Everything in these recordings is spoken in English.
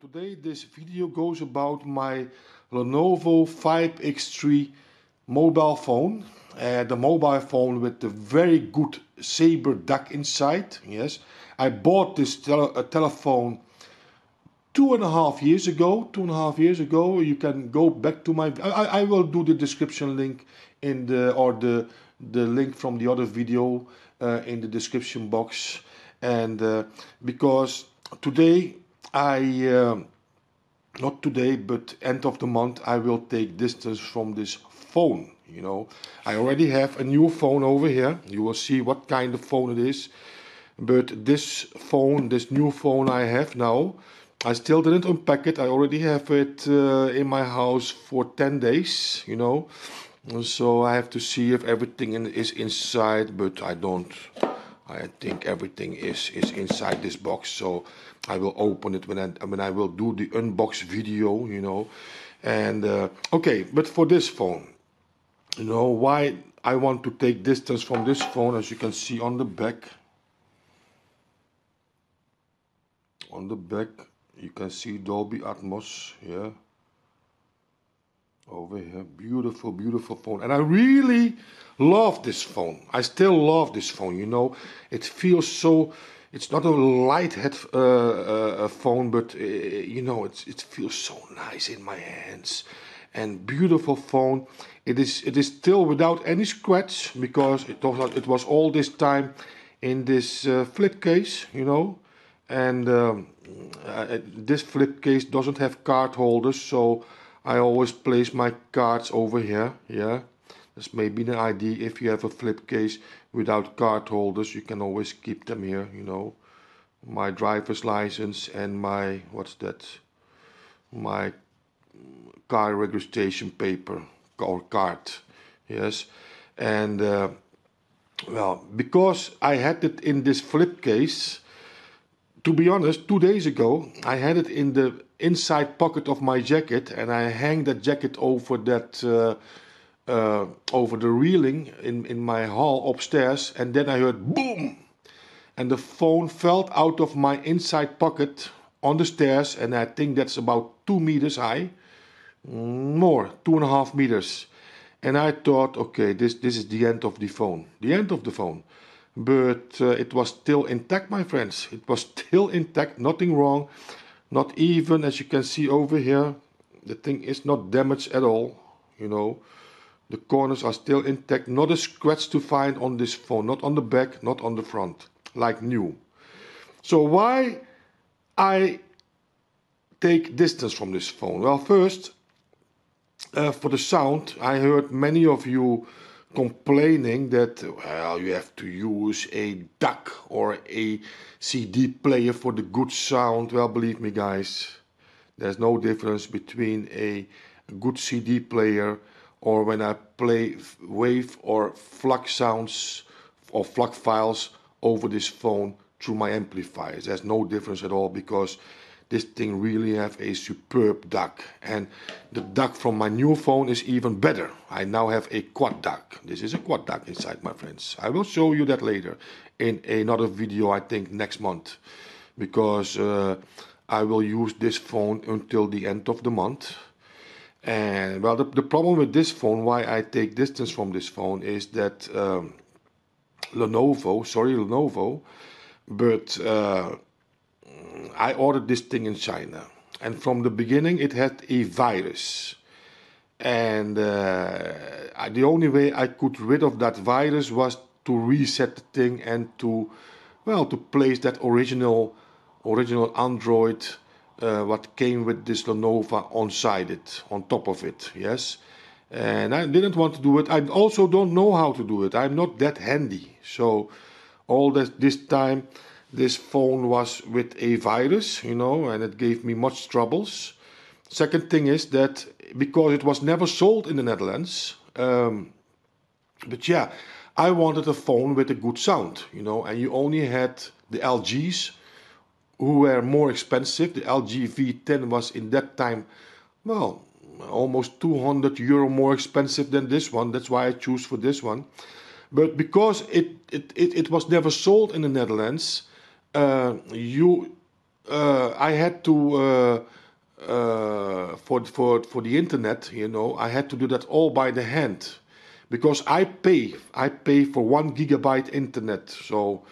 today this video goes about my Lenovo 5X3 mobile phone. Uh, the mobile phone with the very good Sabre duck inside, yes. I bought this tele uh, telephone two and a half years ago, two and a half years ago. You can go back to my, I, I will do the description link in the, or the, the link from the other video uh, in the description box. And uh, because today I uh, not today, but end of the month, I will take distance from this phone. You know, I already have a new phone over here. You will see what kind of phone it is. But this phone, this new phone I have now, I still didn't unpack it. I already have it uh, in my house for 10 days, you know. So I have to see if everything in, is inside, but I don't. I think everything is, is inside this box. So I will open it when I when I will do the unbox video, you know. And uh, okay, but for this phone, you know why I want to take distance from this phone, as you can see on the back. On the back, you can see Dolby Atmos, yeah. Over here, beautiful, beautiful phone. And I really love this phone. I still love this phone, you know. It feels so it's not a light head uh, uh, uh, phone, but uh, you know, it's, it feels so nice in my hands. And beautiful phone. It is it is still without any scratch because it was it was all this time in this uh, flip case, you know. And um, uh, this flip case doesn't have card holders, so I always place my cards over here. Yeah this may be an idea if you have a flip case without card holders, you can always keep them here, you know. My driver's license and my, what's that, my car registration paper or card, yes. And, uh, well, because I had it in this flip case, to be honest, two days ago, I had it in the inside pocket of my jacket and I hang that jacket over that... Uh, uh, over the reeling in, in my hall upstairs, and then I heard boom, and the phone fell out of my inside pocket on the stairs, and I think that's about two meters high, more two and a half meters, and I thought, okay, this this is the end of the phone, the end of the phone, but uh, it was still intact, my friends. It was still intact, nothing wrong, not even as you can see over here. The thing is not damaged at all, you know. The corners are still intact, not a scratch to find on this phone, not on the back, not on the front, like new. So why I take distance from this phone? Well, first, uh, for the sound, I heard many of you complaining that well you have to use a DAC or a CD player for the good sound. Well, believe me, guys, there's no difference between a good CD player or when I play wave or FLAC sounds or FLAC files over this phone through my amplifiers. There's no difference at all because this thing really have a superb DAC and the DAC from my new phone is even better. I now have a quad DAC. This is a quad DAC inside my friends. I will show you that later in another video I think next month because uh, I will use this phone until the end of the month and well, the, the problem with this phone, why I take distance from this phone, is that um, Lenovo, sorry, Lenovo, but uh, I ordered this thing in China. And from the beginning, it had a virus. And uh, the only way I could rid of that virus was to reset the thing and to, well, to place that original, original Android Eh, what came with this Lenovo on it on top of it. Yes, and I didn't want to do it. I also don't know how to do it. I'm not that handy. So all that this time, this phone was with a virus, you know, and it gave me much troubles. Second thing is that because it was never sold in the Netherlands, um, but yeah, I wanted a phone with a good sound, you know, and you only had the LGs who were more expensive. The LG V10 was in that time, well, almost 200 euro more expensive than this one. That's why I choose for this one. But because it it, it, it was never sold in the Netherlands, uh, you uh, I had to uh, uh for for for the internet, you know, I had to do that all by the hand because I pay I pay for one gigabyte internet, so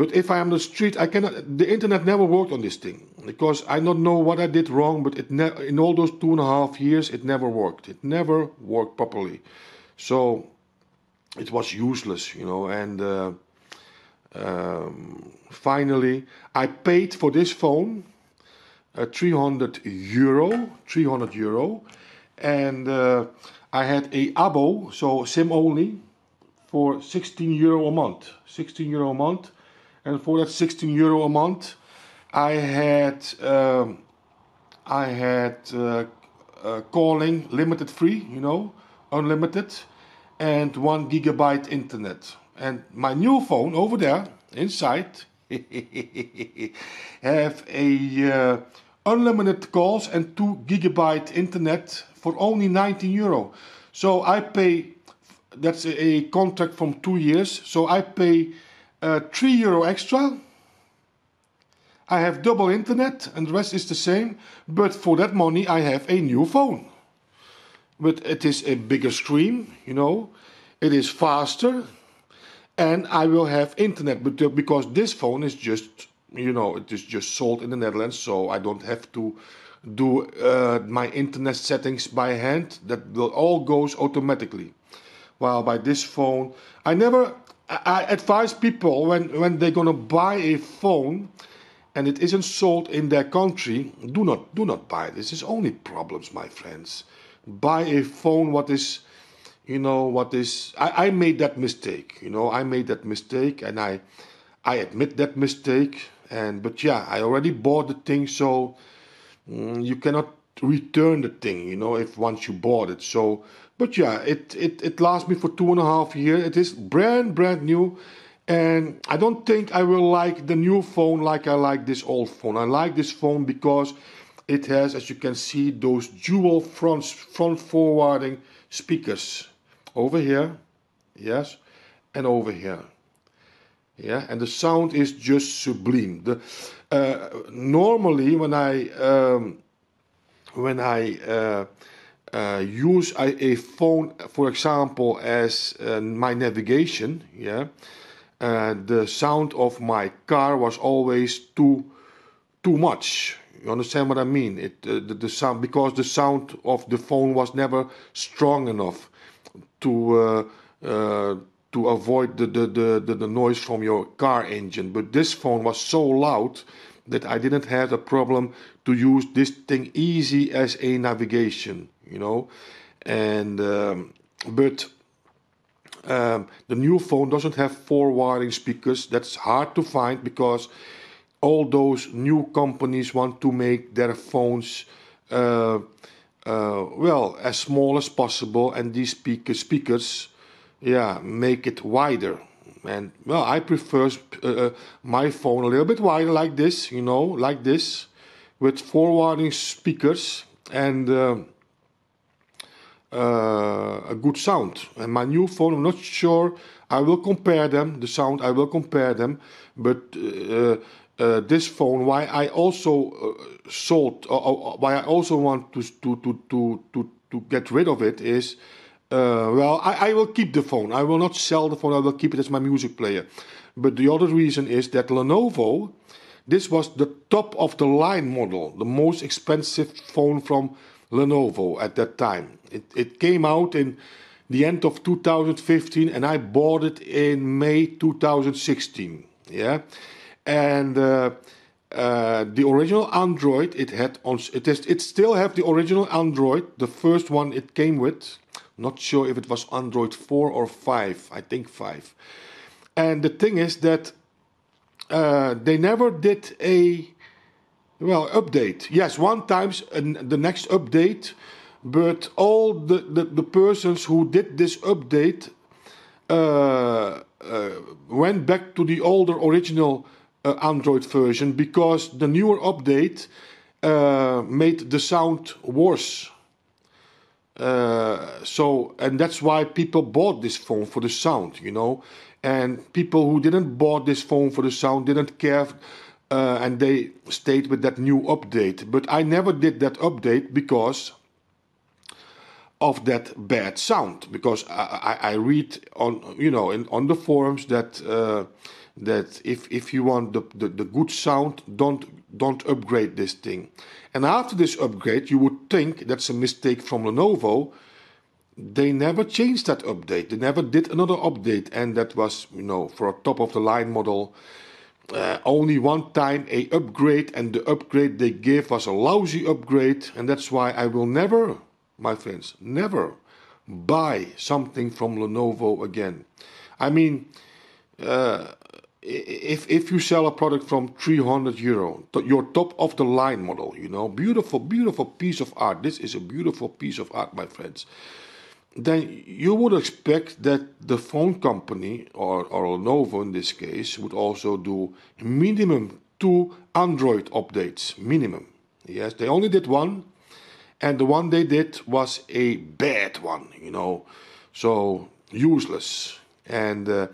but if I am on the street, I cannot. The internet never worked on this thing because I don't know what I did wrong. But it ne- in all those two and a half years, it never worked. It never worked properly, so it was useless, you know. And uh, um, finally, I paid for this phone uh, 300 euro, 300 euro, and uh, I had a abo, so SIM only, for 16 euro a month, 16 euro a month and for that 16 euro a month i had um, i had uh, uh, calling limited free you know unlimited and one gigabyte internet and my new phone over there inside have a uh, unlimited calls and 2 gigabyte internet for only 19 euro so i pay that's a contract from 2 years so i pay uh, 3 euro extra. I have double internet and the rest is the same, but for that money I have a new phone. But it is a bigger screen, you know, it is faster, and I will have internet. But uh, because this phone is just, you know, it is just sold in the Netherlands, so I don't have to do uh, my internet settings by hand. That will all goes automatically. While by this phone, I never I advise people when, when they're gonna buy a phone and it isn't sold in their country, do not do not buy this. It's only problems, my friends. Buy a phone what is you know what is I, I made that mistake, you know, I made that mistake and I I admit that mistake and but yeah, I already bought the thing so mm, you cannot return the thing, you know, if once you bought it. So but yeah, it, it, it lasts me for two and a half years. It is brand, brand new. And I don't think I will like the new phone like I like this old phone. I like this phone because it has, as you can see, those dual front, front forwarding speakers. Over here, yes, and over here. Yeah, and the sound is just sublime. The, uh, normally, when I um, when I uh, uh, use a, a, phone, for example, as uh, my navigation. Yeah, uh, the sound of my car was always too too much. You understand what I mean? It uh, the, the, sound because the sound of the phone was never strong enough to uh, uh, to avoid the, the, the, the, noise from your car engine. But this phone was so loud that I didn't have a problem to use this thing easy as a navigation you know. And um, but um, the new phone doesn't have four wiring speakers. That's hard to find because all those new companies want to make their phones uh, uh, well as small as possible, and these speaker speakers, yeah, make it wider. And well, I prefer uh, uh my phone a little bit wider, like this, you know, like this, with four wiring speakers and um, uh, a good sound. And my new phone, I'm not sure. I will compare them, the sound, I will compare them. But uh, uh, this phone, why I also sold, why I also want to, to, to, to, to get rid of it is. Uh, well, I, I, will keep the phone. I will not sell the phone. I will keep it as my music player. But the other reason is that Lenovo, this was the top of the line model, the most expensive phone from Lenovo at that time. It, it came out in the end of 2015 and I bought it in May 2016. Yeah, and uh, uh, the original Android it had on it, it still have the original Android, the first one it came with. Not sure if it was Android 4 or 5. I think 5. And the thing is that uh, they never did a well, update. Yes, one times and the next update, but all the, the, the persons who did this update uh, uh, went back to the older original uh, Android version because the newer update uh, made the sound worse. Uh, so, and that's why people bought this phone for the sound, you know. And people who didn't bought this phone for the sound didn't care uh, and they stayed with that new update. But I never did that update because of that bad sound. Because I, I, I read on you know in, on the forums that uh, that if if you want the, the, the good sound, don't don't upgrade this thing. And after this upgrade, you would think that's a mistake from Lenovo. They never changed that update. They never did another update, and that was you know for a top of the line model uh, only one time a upgrade and the upgrade they gave was a lousy upgrade and that's why i will never my friends never buy something from lenovo again i mean uh, if if you sell a product from 300 euro your top of the line model you know beautiful beautiful piece of art this is a beautiful piece of art my friends then you would expect that the phone company, or, or Lenovo in this case, would also do minimum two Android updates. Minimum. Yes, they only did one, and the one they did was a bad one, you know, so useless. And uh,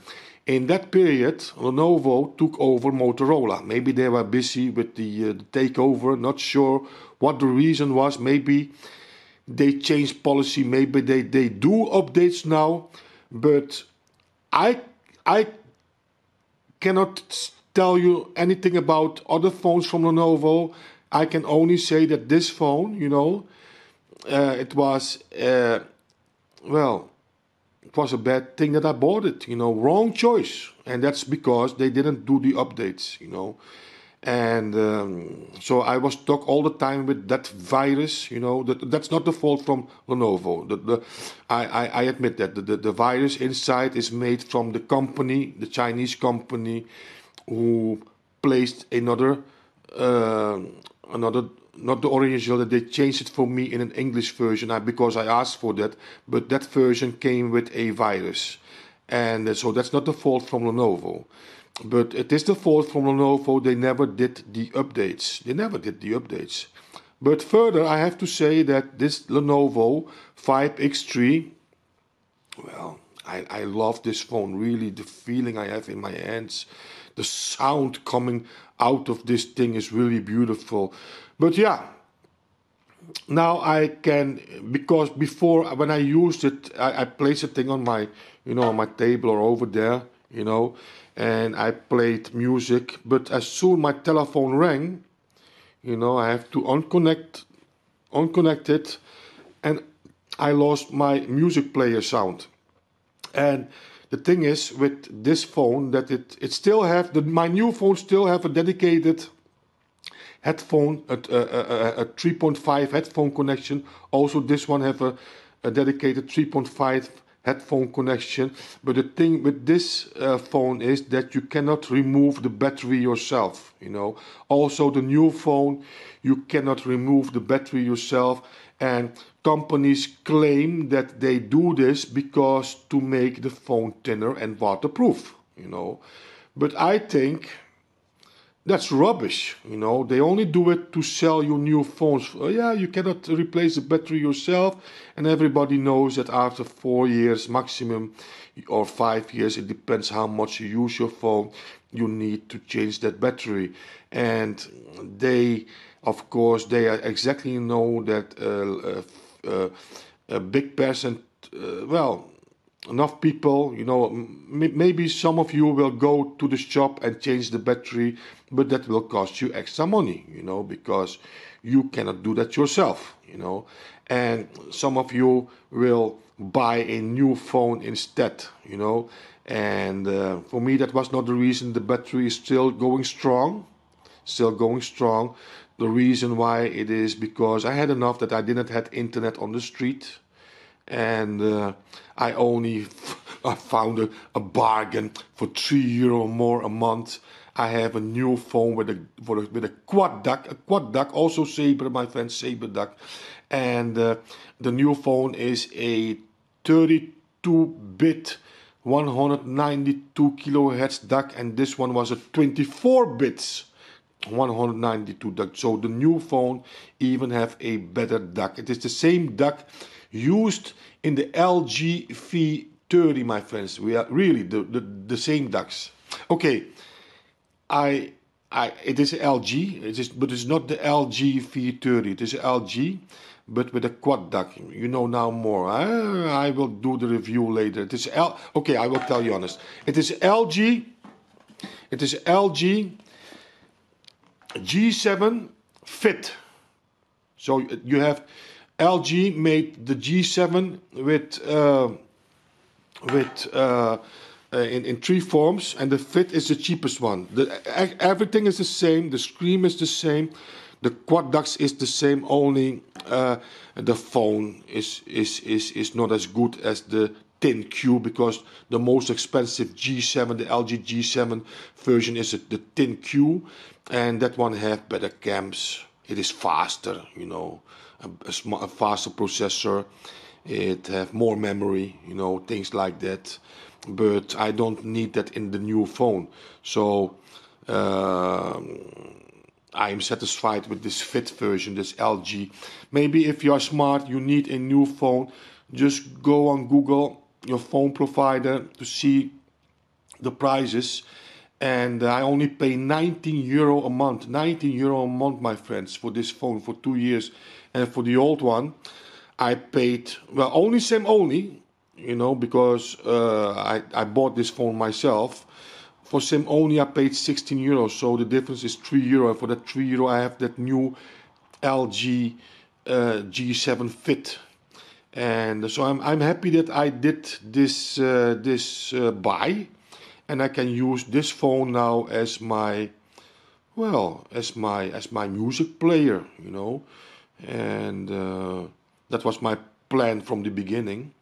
in that period, Lenovo took over Motorola. Maybe they were busy with the, uh, the takeover, not sure what the reason was. Maybe they change policy. Maybe they, they do updates now, but I I cannot tell you anything about other phones from Lenovo. I can only say that this phone, you know, uh, it was uh, well, it was a bad thing that I bought it. You know, wrong choice, and that's because they didn't do the updates. You know and um, so I was stuck all the time with that virus. You know, that, that's not the fault from Lenovo. The, the, I, I, I, admit that the, the, the, virus inside is made from the company, the Chinese company, who placed another, uh, another not the original. They changed it for me in an English version because I asked for that. But that version came with a virus, and uh, so that's not the fault from Lenovo but it is the fault from Lenovo they never did the updates. They never did the updates. But further, I have to say that this Lenovo 5X3, well, I, I love this phone really. The feeling I have in my hands, the sound coming out of this thing is really beautiful. But yeah, now I can because before when I used it, I, I placed a thing on my you know on my table or over there, you know and I played music. But as soon my telephone rang, you know, I have to unconnect, unconnect it, and I lost my music player sound. And the thing is with this phone that it it still have the my new phone still have a dedicated headphone a, a, a, a 3.5 headphone connection. Also, this one have a, a dedicated 3.5 headphone connection. But the thing with this uh, phone is that you cannot remove the battery yourself. You know. Also, the new phone, you cannot remove the battery yourself, and companies claim that they do this because to make the phone thinner and waterproof. You know. But I think that's rubbish, you know. They only do it to sell you new phones. Uh, yeah, you cannot replace the battery yourself, and everybody knows that after four years maximum, or five years, it depends how much you use your phone, you need to change that battery. And they, of course, they exactly know that uh, uh, uh, a big percent, well, enough people you know maybe some of you will go to the shop and change the battery but that will cost you extra money, you know, because you cannot do that yourself, you know. And some of you will buy a new phone instead, you know. And uh, for me, that was not the reason. The battery is still going strong, still going strong. The reason why it is because I had enough that I didn't have internet on the street, and uh, I only. I found a, a bargain for three euro more a month. I have a new phone with a, for a with a quad duck, a quad duck, also Saber, my friend Saber duck, and uh, the new phone is a 32-bit, 192 kilohertz duck, and this one was a 24 bits. 192 duck so the new phone even have a better duck it is the same duck used in the LG 30, my friends. We are really the, the, the same ducks. Okay, I, I, it is LG, it is, but it's not the LG V30, it is LG, but with a quad duck. You know now more. I, I will do the review later. It is L, okay, I will tell you honest. It is LG, it is LG G7 Fit. So uh, you have LG made the G7 with. Uh, with uh, uh, in, in three forms, and the fit is the cheapest one. The, everything is the same, the screen is the same, the quad ducks is the same, only uh, the phone is, is, is, is not as good as the 10Q because the most expensive G7, the LG G7 version is the 10Q, and that one have better cams. It is faster, you know, a, a, a faster processor it have more memory, you know, things like that. But I don't need that in the new phone. So uh, I am satisfied with this fit version, this LG. Maybe if you are smart, you need a new phone. Just go on Google, your phone provider, to see the prices. And I only pay 19 euro a month. 19 euro a month, my friends, for this phone for two years. And for the old one, I paid well only sim only, you know, because uh, I I bought this phone myself. For sim only, I paid 16 euros, so the difference is 3 euro. And for that 3 euro, I have that new LG uh, G7 Fit, and so I'm I'm happy that I did this uh, this uh, buy, and I can use this phone now as my well as my as my music player, you know, and. Uh, that was my plan from the beginning.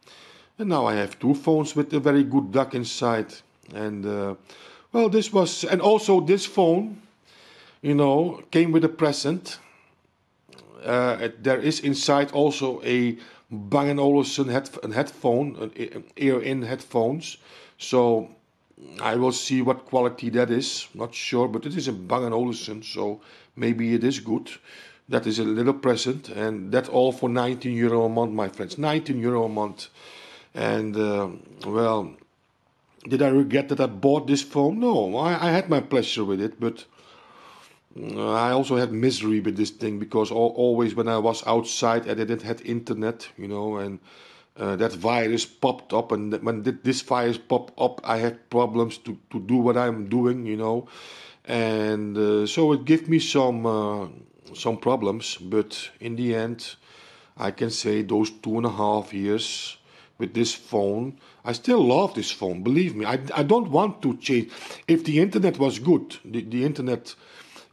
And now I have two phones with a very good DAC inside. And uh, well, this was, and also this phone, you know, came with a present. Uh, there is inside also a Bang & Olufsen head, an headphone, an ear-in headphones. So I will see what quality that is. Not sure, but it is a Bang & Olufsen, so maybe it is good. That is a little present, and that's all for 19 euro a month, my friends. 19 euro a month. And uh, well, did I regret that I bought this phone? No, I, I had my pleasure with it, but uh, I also had misery with this thing because all, always when I was outside, I didn't have internet, you know, and uh, that virus popped up. And when this virus popped up, I had problems to, to do what I'm doing, you know. And uh, so it gave me some uh, some problems, but in the end, I can say those two and a half years with this phone, I still love this phone. Believe me, I, I don't want to change. If the internet was good, the, the internet,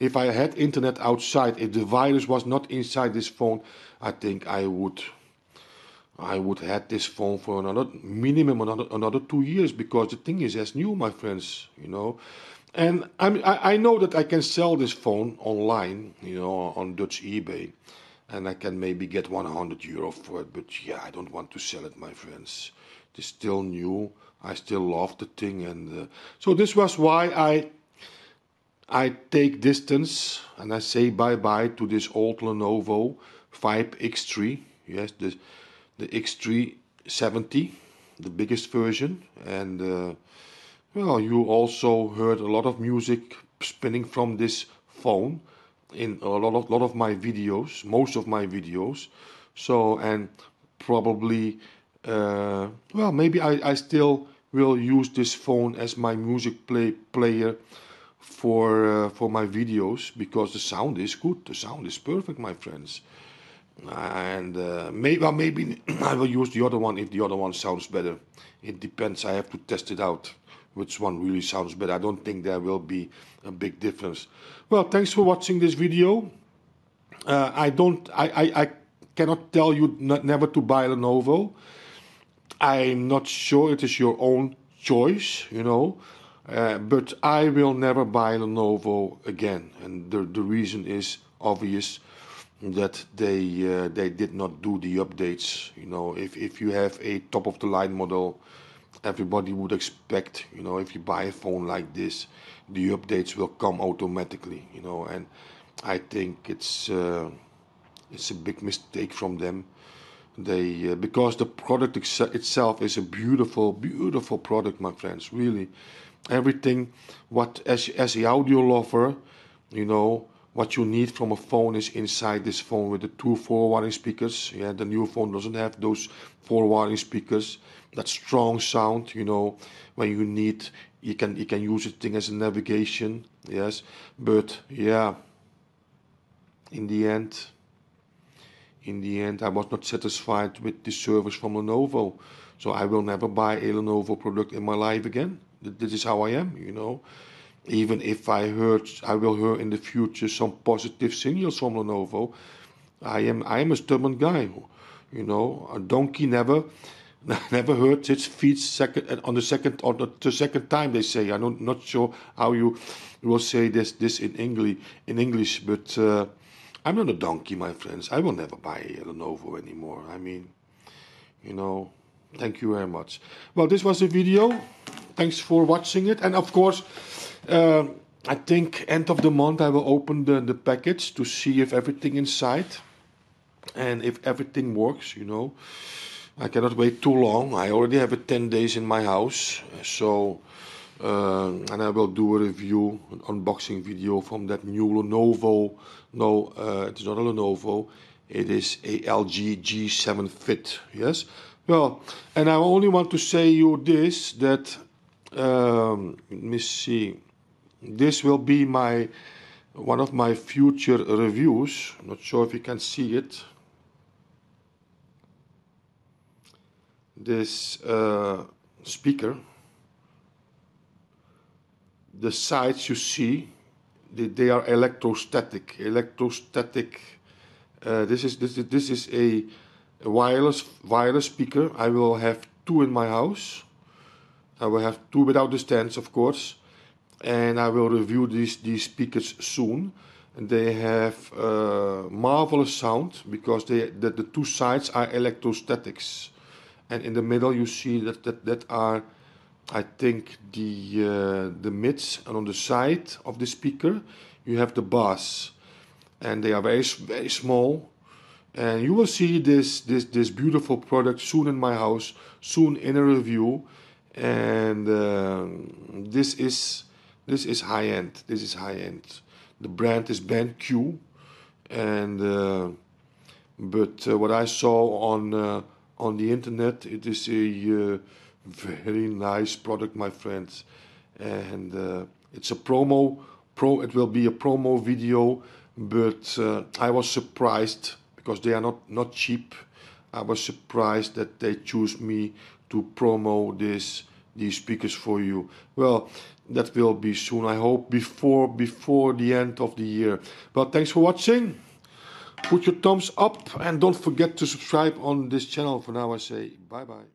if I had internet outside, if the virus was not inside this phone, I think I would. I would had this phone for another minimum another another two years because the thing is as new, my friends. You know, and I'm, I, I know that I can sell this phone online, you know, on Dutch eBay, and I can maybe get 100 euro for it. But yeah, I don't want to sell it, my friends. It is still new. I still love the thing, and uh, so this was why I I take distance and I say bye bye to this old Lenovo 5 X3. Yes, the the X370, the biggest version, and. Uh, well, you also heard a lot of music spinning from this phone in a lot of lot of my videos, most of my videos. So and probably, uh, well, maybe I, I still will use this phone as my music play player for uh, for my videos because the sound is good. The sound is perfect, my friends. And uh, maybe well, maybe I will use the other one if the other one sounds better. It depends. I have to test it out which one really sounds better. I don't think there will be a big difference. Well, thanks for watching this video. Uh, I don't, I, I, I, cannot tell you not, never to buy Lenovo. I'm not sure it is your own choice, you know, uh, but I will never buy Lenovo again, and the the reason is obvious that they uh, they did not do the updates. You know, if if you have a top of the line model everybody would expect you know if you buy a phone like this the updates will come automatically you know and i think it's uh, it's a big mistake from them they uh, because the product ex- itself is a beautiful beautiful product my friends really everything what as as the audio lover you know what you need from a phone is inside this phone with the two forwarding speakers yeah the new phone doesn't have those forwarding speakers that strong sound you know when you need you can you can use it thing as a navigation yes but yeah in the end in the end I was not satisfied with the service from Lenovo so I will never buy a Lenovo product in my life again this is how I am you know even if I heard I will hear in the future some positive signals from Lenovo I am I am a stubborn guy you know a donkey never never hurts its feet uh, second on the second or the second time they say. I'm not, not sure how you will say this this in English in English, but uh, I'm not a donkey, my friends. I will never buy a Lenovo anymore. I mean, you know, thank you very much. Well, this was the video. Thanks for watching it, and of course. Uh, I think end of the month I will open the, the package to see if everything inside and if everything works, you know. I cannot wait too long. I already have it 10 days in my house. So, uh, and I will do a review, an unboxing video from that new Lenovo. No, uh, it's not a Lenovo. It is a LG G7 Fit. Yes. Well, and I only want to say you this that um, let me see. This will be my one of my future reviews. I'm not sure if you can see it. this uh, speaker, the sides you see, they, they are electrostatic. Electrostatic. Uh, this is this, this is a, wireless wireless speaker. I will have two in my house. I will have two without the stands, of course, and I will review these these speakers soon. And they have uh, marvelous sound because they the, the two sides are electrostatics and in the middle you see that that, that are I think the uh, the mids, and on the side of the speaker you have the bass, and they are very very small. And you will see this this this beautiful product soon in my house, soon in a review. And uh, this is this is high end. This is high end. The brand is BenQ, and uh, but uh, what I saw on uh, on the internet. It is a uh, very nice product, my friends, and uh, it's a promo. Pro, it will be a promo video, but uh, I was surprised because they are not not cheap. I was surprised that they choose me to promo this these speakers for you. Well, that will be soon, I hope, before before the end of the year. But thanks for watching. Put your thumbs up and don't forget to subscribe on this channel. For now, I say bye bye.